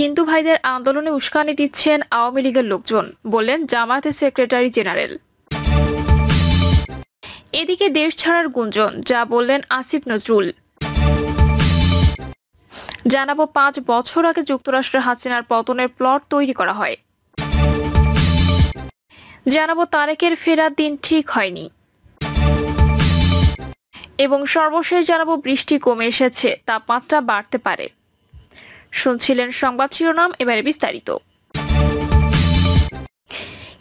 হিন্দু ভাইদের আন্দোলনে উস্কানি দিচ্ছেন আওয়ামী লীগের লোকজন বললেন জামায়াতের সেক্রেটারি জেনারেল এদিকে দেশ ছাড়ার গুঞ্জন যা বললেন আসিফ নজরুল জানাবো পাঁচ বছর আগে যুক্তরাষ্ট্রের হাসিনার পতনের প্লট তৈরি করা হয় জানাবো তারেকের ফেরার দিন ঠিক হয়নি এবং সর্বশেষ জানাবো বৃষ্টি কমে এসেছে তাপমাত্রা বাড়তে পারে শুনছিলেন সংবাদ শিরোনাম এবারে বিস্তারিত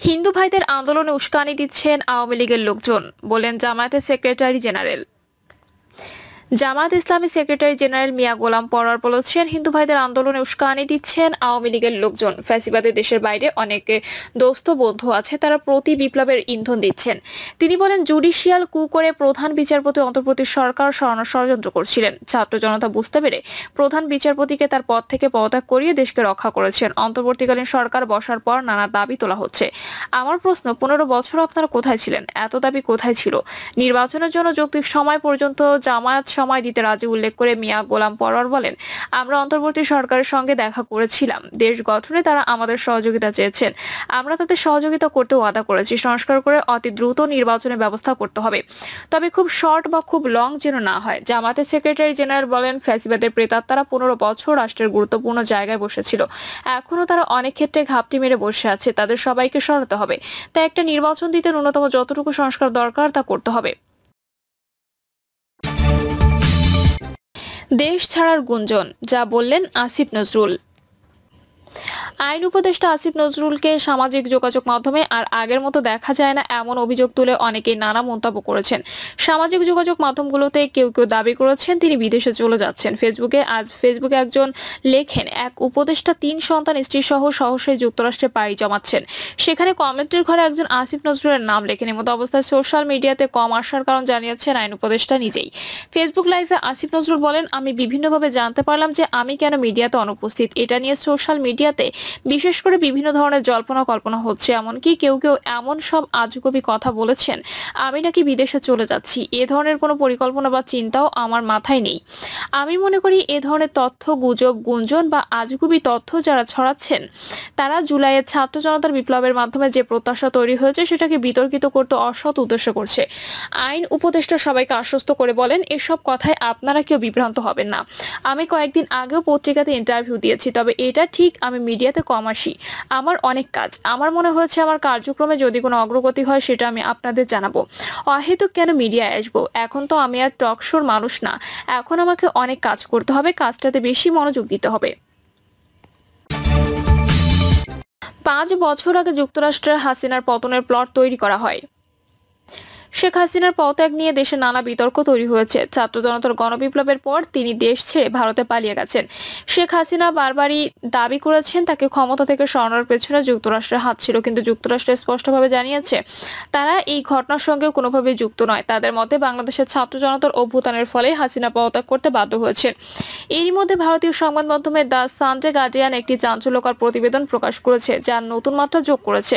হিন্দু ভাইদের আন্দোলনে উস্কানি দিচ্ছেন আওয়ামী লীগের লোকজন বলেন জামায়াতের সেক্রেটারি জেনারেল জামাত ইসলামী সেক্রেটারি জেনারেল মিয়া গোলাম পরার বলেছেন হিন্দু ভাইদের আন্দোলনে উস্কানি দিচ্ছেন আওয়ামী লীগের লোকজন ফ্যাসিবাদে দেশের বাইরে অনেকে দোস্ত বন্ধু আছে তারা প্রতি বিপ্লবের ইন্ধন দিচ্ছেন তিনি বলেন জুডিশিয়াল কু করে প্রধান বিচারপতি অন্তর্বর্তী সরকার স্বর্ণ ষড়যন্ত্র করছিলেন ছাত্র জনতা বুঝতে পেরে প্রধান বিচারপতিকে তার পদ থেকে পদত্যাগ করিয়ে দেশকে রক্ষা করেছেন অন্তর্বর্তীকালীন সরকার বসার পর নানা দাবি তোলা হচ্ছে আমার প্রশ্ন পনেরো বছর আপনারা কোথায় ছিলেন এত দাবি কোথায় ছিল নির্বাচনের জন্য যৌক্তিক সময় পর্যন্ত জামায়াত সময় দিতে রাজি উল্লেখ করে মিয়া গোলাম পরোয়ার বলেন আমরা অন্তর্বর্তী সরকারের সঙ্গে দেখা করেছিলাম দেশ গঠনে তারা আমাদের সহযোগিতা চেয়েছেন আমরা তাদের সহযোগিতা করতে ওয়াদা করেছি সংস্কার করে অতি দ্রুত নির্বাচনের ব্যবস্থা করতে হবে তবে খুব শর্ট বা খুব লং যেন না হয় জামাতের সেক্রেটারি জেনারেল বলেন ফ্যাসিবাদের প্রেতাত্মারা পনেরো বছর রাষ্ট্রের গুরুত্বপূর্ণ জায়গায় বসেছিল এখনো তারা অনেক ক্ষেত্রে ঘাপটি মেরে বসে আছে তাদের সবাইকে সরাতে হবে তাই একটা নির্বাচন দিতে ন্যূনতম যতটুকু সংস্কার দরকার তা করতে হবে দেশ ছাড়ার গুঞ্জন যা বললেন আসিফ নজরুল আইন উপদেষ্টা আসিফ নজরুলকে সামাজিক যোগাযোগ মাধ্যমে আর আগের মতো দেখা যায় না এমন অভিযোগ তুলে অনেকেই নানা মন্তব্য করেছেন সামাজিক যোগাযোগ মাধ্যমগুলোতে কেউ কেউ দাবি করেছেন তিনি বিদেশে চলে যাচ্ছেন ফেসবুকে আজ ফেসবুকে একজন লেখেন এক উপদেষ্টা তিন সন্তান স্ত্রী সহ সহসে যুক্তরাষ্ট্রে পাড়ি জমাচ্ছেন সেখানে কমেন্টের ঘরে একজন আসিফ নজরুলের নাম লেখেন এমতো অবস্থায় সোশ্যাল মিডিয়াতে কম আসার কারণ জানিয়েছেন আইন উপদেষ্টা নিজেই ফেসবুক লাইভে আসিফ নজরুল বলেন আমি বিভিন্নভাবে জানতে পারলাম যে আমি কেন মিডিয়াতে অনুপস্থিত এটা নিয়ে সোশ্যাল মিডিয়াতে বিশেষ করে বিভিন্ন ধরনের জল্পনা কল্পনা হচ্ছে এমনকি কেউ কেউ এমন সব আজগবি কথা বলেছেন আমি নাকি বিদেশে চলে যাচ্ছি এ ধরনের কোনো পরিকল্পনা বা চিন্তাও আমার মাথায় নেই আমি মনে করি এ ধরনের তথ্য গুজব গুঞ্জন বা আজগুবি তথ্য যারা ছড়াচ্ছেন তারা জুলাইয়ের ছাত্র জনতার বিপ্লবের মাধ্যমে যে প্রত্যাশা তৈরি হয়েছে সেটাকে বিতর্কিত করতে অসৎ উদ্দেশ্য করছে আইন উপদেষ্টা সবাইকে আশ্বস্ত করে বলেন এসব কথায় আপনারা কেউ বিভ্রান্ত হবেন না আমি কয়েকদিন আগেও পত্রিকাতে ইন্টারভিউ দিয়েছি তবে এটা ঠিক আমি মিডিয়াতে সাথে কম আসি আমার অনেক কাজ আমার মনে হয়েছে আমার কার্যক্রমে যদি কোনো অগ্রগতি হয় সেটা আমি আপনাদের জানাবো অহেতুক কেন মিডিয়ায় আসবো এখন তো আমি আর টকশোর মানুষ না এখন আমাকে অনেক কাজ করতে হবে কাজটাতে বেশি মনোযোগ দিতে হবে পাঁচ বছর আগে যুক্তরাষ্ট্রের হাসিনার পতনের প্লট তৈরি করা হয় শেখ হাসিনার পদত্যাগ নিয়ে দেশে নানা বিতর্ক তৈরি হয়েছে ছাত্র জনতার গণবিপ্লবের পর তিনি দেশ ছেড়ে ভারতে পালিয়ে গেছেন শেখ হাসিনা বারবারই দাবি করেছেন তাকে ক্ষমতা থেকে সরানোর পেছনে যুক্তরাষ্ট্রের হাত ছিল কিন্তু যুক্তরাষ্ট্র স্পষ্টভাবে জানিয়েছে তারা এই ঘটনার সঙ্গে কোনোভাবে যুক্ত নয় তাদের মতে বাংলাদেশের ছাত্র জনতার অভ্যুত্থানের ফলে হাসিনা পদত্যাগ করতে বাধ্য হয়েছেন এরই মধ্যে ভারতীয় সংবাদ মাধ্যমে দ্য সানডে গার্ডিয়ান একটি চাঞ্চল্যকর প্রতিবেদন প্রকাশ করেছে যা নতুন মাত্রা যোগ করেছে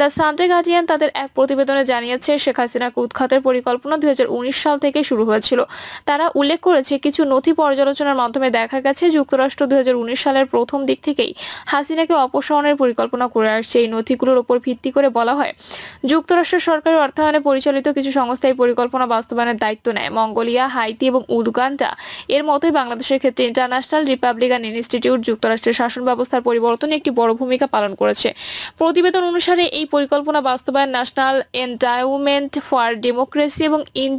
দ্য সানডে গার্ডিয়ান তাদের এক প্রতিবেদনে জানিয়েছে শেখ হাসিনা সেনাকে উৎখাতের পরিকল্পনা দুই সাল থেকে শুরু হয়েছিল তারা উল্লেখ করেছে কিছু নথি পর্যালোচনার মাধ্যমে দেখা গেছে যুক্তরাষ্ট্র দুই সালের প্রথম দিক থেকেই হাসিনাকে অপসারণের পরিকল্পনা করে আসছে এই নথিগুলোর উপর ভিত্তি করে বলা হয় যুক্তরাষ্ট্র সরকারের অর্থায়নে পরিচালিত কিছু সংস্থা এই পরিকল্পনা বাস্তবায়নের দায়িত্ব নেয় মঙ্গোলিয়া হাইতি এবং উদগান্ডা এর মতোই বাংলাদেশের ক্ষেত্রে ইন্টারন্যাশনাল রিপাবলিকান ইনস্টিটিউট যুক্তরাষ্ট্রের শাসন ব্যবস্থার পরিবর্তনে একটি বড় ভূমিকা পালন করেছে প্রতিবেদন অনুসারে এই পরিকল্পনা বাস্তবায়ন ন্যাশনাল এন্ডাউমেন্ট ফর ডেমোক্রেসি এবং ইন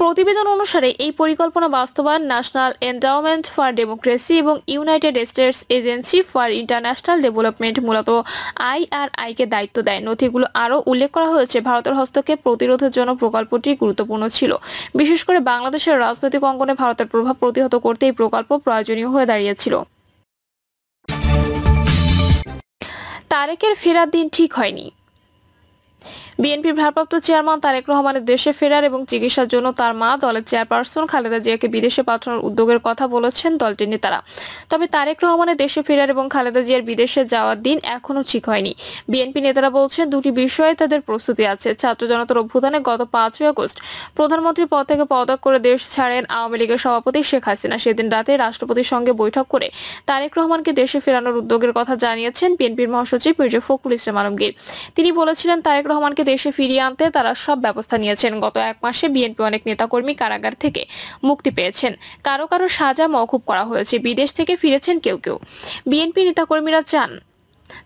প্রতিবেদন অনুসারে এই পরিকল্পনা বাস্তবায়ন ন্যাশনাল এন্ডাওমেন্ট ফর ডেমোক্রেসি এবং United States Agency for International Development মূলত আইআরআইকে দায়িত্ব দেয় নথিগুলো আরও উল্লেখ করা হয়েছে ভারতের হস্তক্ষেপ প্রতিরোধের জন্য প্রকল্পটি গুরুত্বপূর্ণ ছিল বিশেষ করে বাংলাদেশের রাজনৈতিক অঙ্গনে ভারতের প্রভাব প্রতিহত করতে এই প্রকল্প প্রয়োজনীয় হয়ে দাঁড়িয়েছিল তারেকের ফেরার দিন ঠিক হয়নি বিএনপির ভারপ্রাপ্ত চেয়ারম্যান তারেক রহমানের দেশে ফেরার এবং চিকিৎসার জন্য তার মা দলের চেয়ারপারসন খালেদা জিয়াকে বিদেশে পাঠানোর উদ্যোগের কথা বলেছেন দলটির নেতারা তবে তারেক রহমানের দেশে ফেরার এবং খালেদা জিয়ার বিদেশে যাওয়ার দিন এখনও ঠিক হয়নি বিএনপি নেতারা বলছেন দুটি বিষয়ে তাদের প্রস্তুতি আছে ছাত্র জনতার অভ্যুত্থানে গত পাঁচই আগস্ট প্রধানমন্ত্রী পদ থেকে পদত্যাগ করে দেশ ছাড়েন আওয়ামী লীগের সভাপতি শেখ হাসিনা সেদিন রাতে রাষ্ট্রপতির সঙ্গে বৈঠক করে তারেক রহমানকে দেশে ফেরানোর উদ্যোগের কথা জানিয়েছেন বিএনপির মহাসচিব মির্জা ফখরুল ইসলাম আলমগীর তিনি বলেছিলেন তারেক রহমানকে দেশে ফিরিয়ে আনতে তারা সব ব্যবস্থা নিয়েছেন গত এক মাসে বিএনপি অনেক নেতাকর্মী কারাগার থেকে মুক্তি পেয়েছেন কারো কারো সাজা মওকুব করা হয়েছে বিদেশ থেকে ফিরেছেন কেউ কেউ বিএনপি নেতাকর্মীরা চান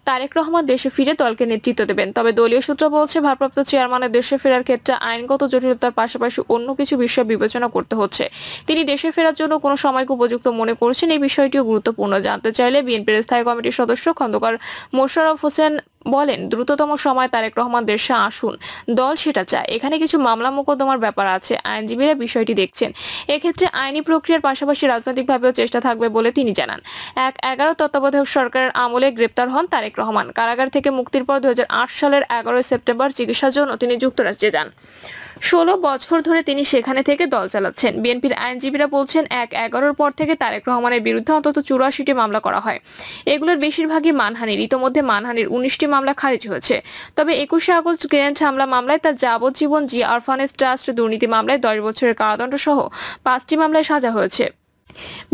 তারেক রহমান দেশে ফিরে দলকে নেতৃত্ব দেবেন তবে দলীয় সূত্র বলছে ভারপ্রাপ্ত চেয়ারম্যানের দেশে ফেরার ক্ষেত্রে আইনগত জটিলতার পাশাপাশি অন্য কিছু বিষয় বিবেচনা করতে হচ্ছে তিনি দেশে ফেরার জন্য কোনো সময়কে উপযুক্ত মনে করছেন এই বিষয়টিও গুরুত্বপূর্ণ জানতে চাইলে বিএনপির স্থায়ী কমিটির সদস্য খন্দকার মোশাররফ হোসেন বলেন দ্রুততম সময় তারেক রহমান দেশে আসুন দল সেটা চায় এখানে কিছু মামলা মোকদ্দমার ব্যাপার আছে আইনজীবীরা বিষয়টি দেখছেন এক্ষেত্রে আইনি প্রক্রিয়ার পাশাপাশি রাজনৈতিকভাবেও চেষ্টা থাকবে বলে তিনি জানান এক এগারো তত্ত্বাবধায়ক সরকারের আমলে গ্রেপ্তার হন তারেক রহমান কারাগার থেকে মুক্তির পর দু সালের এগারোই সেপ্টেম্বর চিকিৎসার জন্য তিনি যুক্তরাষ্ট্রে যান ষোলো বছর ধরে তিনি সেখানে থেকে দল চালাচ্ছেন বিএনপির আইনজীবীরা বলছেন এক এগারোর পর থেকে তারেক রহমানের বিরুদ্ধে অন্তত চুরাশিটি মামলা করা হয় এগুলোর বেশিরভাগই মানহানির ইতোমধ্যে মানহানির উনিশটি মামলা খারিজ হয়েছে তবে একুশে আগস্ট গ্র্যান্ড হামলা মামলায় তার যাবজ্জীবন জি আরফানেস ট্রাস্ট দুর্নীতি মামলায় দশ বছরের কারাদণ্ড সহ পাঁচটি মামলায় সাজা হয়েছে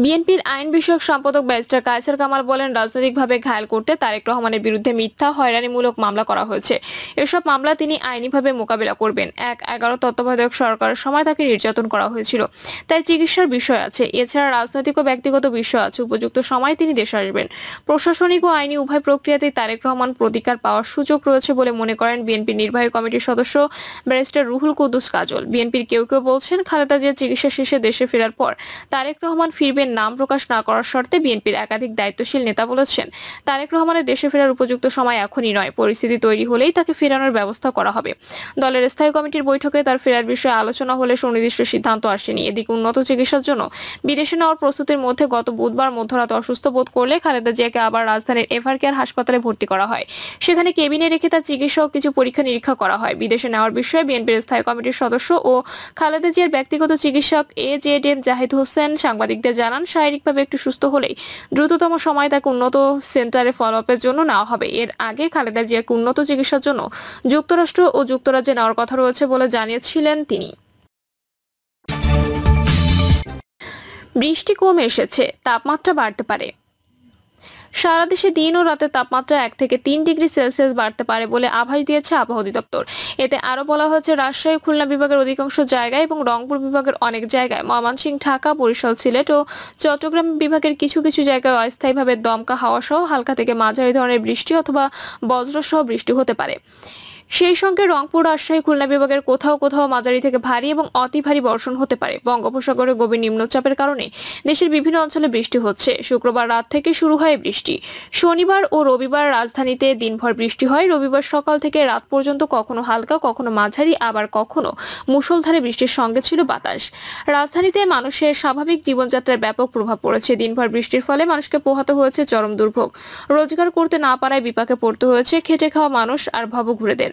বিএনপির আইন বিষয়ক সম্পাদক ব্যারিস্টার কায়সার কামাল বলেন রাজনৈতিকভাবে ঘায়াল করতে তারেক রহমানের বিরুদ্ধে মিথ্যা হয়রানিমূলক মামলা করা হয়েছে এসব মামলা তিনি আইনিভাবে মোকাবিলা করবেন এক এগারো তত্ত্বাবধায়ক সরকারের সময় তাকে নির্যাতন করা হয়েছিল তাই চিকিৎসার বিষয় আছে এছাড়া রাজনৈতিক ও ব্যক্তিগত বিষয় আছে উপযুক্ত সময় তিনি দেশে আসবেন প্রশাসনিক ও আইনি উভয় প্রক্রিয়াতেই তারেক রহমান প্রতিকার পাওয়ার সুযোগ রয়েছে বলে মনে করেন বিএনপির নির্বাহী কমিটির সদস্য ব্যারিস্টার রুহুল কুদুস কাজল বিএনপির কেউ কেউ বলছেন খালেদা জিয়া চিকিৎসা শেষে দেশে ফেরার পর তারেক রহমান রহমান ফিরবেন নাম প্রকাশ না করার শর্তে বিএনপির একাধিক দায়িত্বশীল নেতা বলেছেন তারেক রহমানের দেশে ফেরার উপযুক্ত সময় এখনই নয় পরিস্থিতি তৈরি হলেই তাকে ফেরানোর ব্যবস্থা করা হবে দলের স্থায়ী কমিটির বৈঠকে তার ফেরার বিষয়ে আলোচনা হলে সুনির্দিষ্ট সিদ্ধান্ত আসেনি এদিকে উন্নত চিকিৎসার জন্য বিদেশে নেওয়ার প্রস্তুতির মধ্যে গত বুধবার মধ্যরাতে অসুস্থ বোধ করলে খালেদা জিয়াকে আবার রাজধানীর এভার কেয়ার হাসপাতালে ভর্তি করা হয় সেখানে কেবিনে রেখে তার চিকিৎসক কিছু পরীক্ষা নিরীক্ষা করা হয় বিদেশে নেওয়ার বিষয়ে বিএনপির স্থায়ী কমিটির সদস্য ও খালেদা জিয়ার ব্যক্তিগত চিকিৎসক A Z M Zahid Hossain সাংবাদিক সাংবাদিকদের জানান শারীরিকভাবে একটু সুস্থ হলেই দ্রুততম সময় তাকে উন্নত সেন্টারে ফলো আপের জন্য নেওয়া হবে এর আগে খালেদা জিয়াকে উন্নত চিকিৎসার জন্য যুক্তরাষ্ট্র ও যুক্তরাজ্যে নেওয়ার কথা রয়েছে বলে জানিয়েছিলেন তিনি বৃষ্টি কমে এসেছে তাপমাত্রা বাড়তে পারে সারা দেশে দিন ও রাতে তাপমাত্রা এক থেকে তিন ডিগ্রি সেলসিয়াস বাড়তে পারে বলে আভাস দিয়েছে আবহাওয়া অধিদপ্তর এতে আরও বলা হয়েছে রাজশাহী খুলনা বিভাগের অধিকাংশ জায়গায় এবং রংপুর বিভাগের অনেক জায়গায় ময়মনসিংহ ঢাকা বরিশাল সিলেট ও চট্টগ্রাম বিভাগের কিছু কিছু জায়গায় অস্থায়ীভাবে দমকা হাওয়া সহ হালকা থেকে মাঝারি ধরনের বৃষ্টি অথবা বজ্রসহ বৃষ্টি হতে পারে সেই সঙ্গে রংপুর রাজশাহী খুলনা বিভাগের কোথাও কোথাও মাঝারি থেকে ভারী এবং অতি ভারী বর্ষণ হতে পারে বঙ্গোপসাগরে গভীর নিম্নচাপের কারণে দেশের বিভিন্ন অঞ্চলে বৃষ্টি হচ্ছে শুক্রবার রাত থেকে শুরু হয় বৃষ্টি শনিবার ও রবিবার রাজধানীতে দিনভর বৃষ্টি হয় রবিবার সকাল থেকে রাত পর্যন্ত কখনো হালকা কখনো মাঝারি আবার কখনো মুসলধারে বৃষ্টির সঙ্গে ছিল বাতাস রাজধানীতে মানুষের স্বাভাবিক জীবনযাত্রার ব্যাপক প্রভাব পড়েছে দিনভর বৃষ্টির ফলে মানুষকে পোহাতে হয়েছে চরম দুর্ভোগ রোজগার করতে না পারায় বিপাকে পড়তে হয়েছে খেটে খাওয়া মানুষ আর ঘুরেদের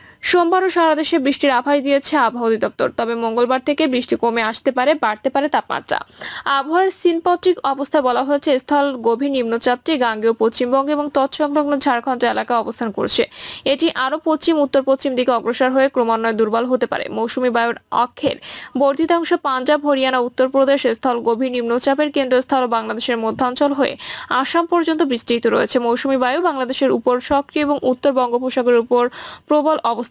সোমবারও সারা দেশে বৃষ্টির আভাস দিয়েছে আবহাওয়া অধিদপ্তর তবে মঙ্গলবার থেকে বৃষ্টি কমে আসতে পারে বাড়তে পারে তাপমাত্রা আবহাওয়ার সিনপত্রিক অবস্থা বলা হয়েছে স্থল গভীর নিম্নচাপটি গাঙ্গেয় পশ্চিমবঙ্গ এবং তৎসংলগ্ন ঝাড়খণ্ড এলাকা অবস্থান করছে এটি আরও পশ্চিম উত্তর পশ্চিম দিকে অগ্রসর হয়ে ক্রমান্বয়ে দুর্বল হতে পারে মৌসুমি বায়ুর অক্ষের বর্ধিতাংশ পাঞ্জাব হরিয়ানা উত্তরপ্রদেশ স্থল গভীর নিম্নচাপের কেন্দ্রস্থল বাংলাদেশের মধ্যাঞ্চল হয়ে আসাম পর্যন্ত বিস্তৃত রয়েছে মৌসুমি বায়ু বাংলাদেশের উপর সক্রিয় এবং উত্তর বঙ্গোপসাগরের উপর প্রবল অবস্থা